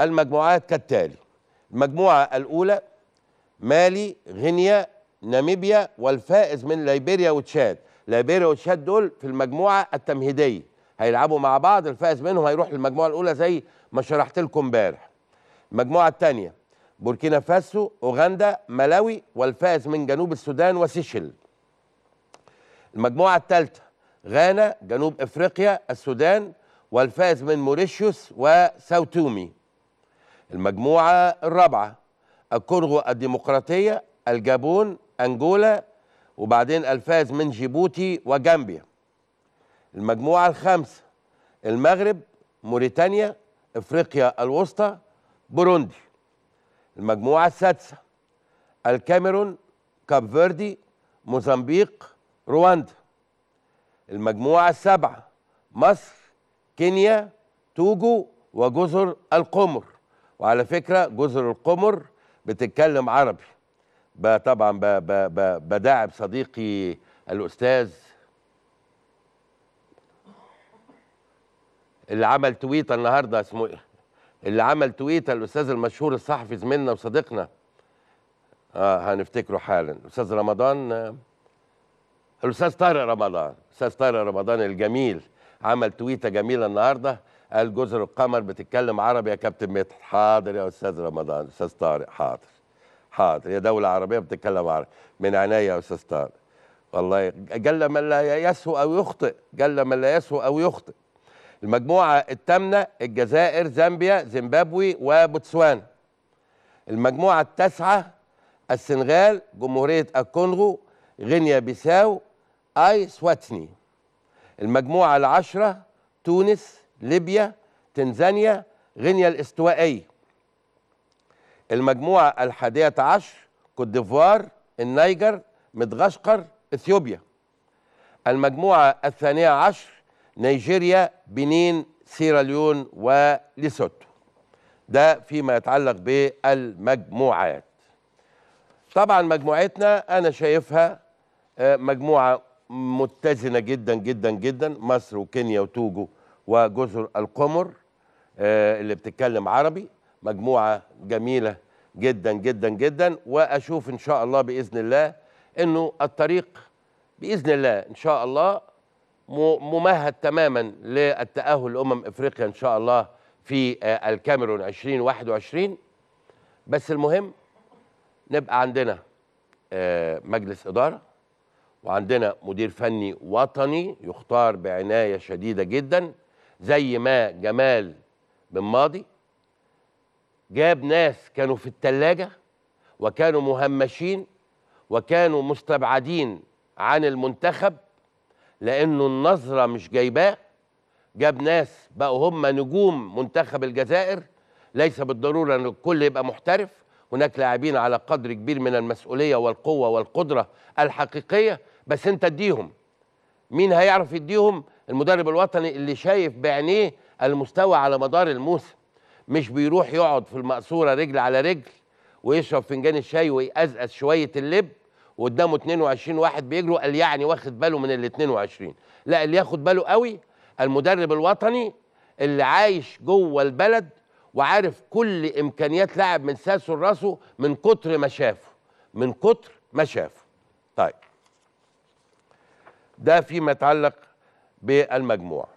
المجموعات كالتالي المجموعة الأولى مالي غينيا ناميبيا والفائز من ليبيريا وتشاد ليبيريا وتشاد دول في المجموعة التمهيدية هيلعبوا مع بعض الفائز منهم هيروح للمجموعة الأولى زي ما شرحت لكم امبارح المجموعة الثانية بوركينا فاسو أوغندا ملاوي والفائز من جنوب السودان وسيشل المجموعة الثالثة غانا جنوب أفريقيا السودان والفائز من موريشيوس وساوتومي المجموعة الرابعة الكونغو الديمقراطية الجابون أنجولا وبعدين الفاز من جيبوتي وجامبيا المجموعة الخامسة المغرب موريتانيا افريقيا الوسطى بوروندي المجموعة السادسة الكاميرون كاب فيردي موزمبيق رواندا المجموعة السابعة مصر كينيا توجو وجزر القمر وعلى فكره جزر القمر بتتكلم عربي طبعا بداعب صديقي الاستاذ اللي عمل تويته النهارده اسمه ايه؟ اللي عمل تويته الاستاذ المشهور الصحفي زميلنا وصديقنا اه هنفتكره حالا استاذ رمضان آه، الاستاذ طارق رمضان استاذ طارق رمضان الجميل عمل تويته جميله النهارده قال جزر القمر بتتكلم عربي يا كابتن مدحت حاضر يا استاذ رمضان استاذ طارق حاضر حاضر يا دولة عربية بتتكلم عربي من عناية يا استاذ طارق والله جل من لا يسهو او يخطئ جل من لا يسهو او يخطئ المجموعة الثامنة الجزائر زامبيا زيمبابوي وبوتسوانا المجموعة التاسعة السنغال جمهورية الكونغو غينيا بيساو اي سواتني المجموعة العشرة تونس ليبيا تنزانيا غينيا الاستوائية المجموعة الحادية عشر كوت ديفوار النيجر مدغشقر اثيوبيا المجموعة الثانية عشر نيجيريا بنين سيراليون وليسوتو ده فيما يتعلق بالمجموعات طبعا مجموعتنا انا شايفها آه، مجموعه متزنه جدا جدا جدا مصر وكينيا وتوجو وجزر القمر آه، اللي بتتكلم عربي مجموعة جميلة جدا جدا جدا وأشوف إن شاء الله بإذن الله إنه الطريق بإذن الله إن شاء الله ممهد تماما للتأهل لأمم إفريقيا إن شاء الله في آه، الكاميرون 2021 بس المهم نبقى عندنا آه، مجلس إدارة وعندنا مدير فني وطني يختار بعناية شديدة جداً زي ما جمال بن ماضي جاب ناس كانوا في التلاجة وكانوا مهمشين وكانوا مستبعدين عن المنتخب لأنه النظرة مش جايباه جاب ناس بقوا هم نجوم منتخب الجزائر ليس بالضرورة أن الكل يبقى محترف هناك لاعبين على قدر كبير من المسؤولية والقوة والقدرة الحقيقية بس أنت اديهم مين هيعرف يديهم المدرب الوطني اللي شايف بعينيه المستوى على مدار الموسم مش بيروح يقعد في المقصوره رجل على رجل ويشرب فنجان الشاي ويقزقز شويه اللب وقدامه 22 واحد بيجروا قال يعني واخد باله من ال 22 لا اللي ياخد باله قوي المدرب الوطني اللي عايش جوه البلد وعارف كل امكانيات لاعب من ساسه لراسه من كتر ما شافه من كتر ما شافه طيب ده فيما يتعلق بالمجموع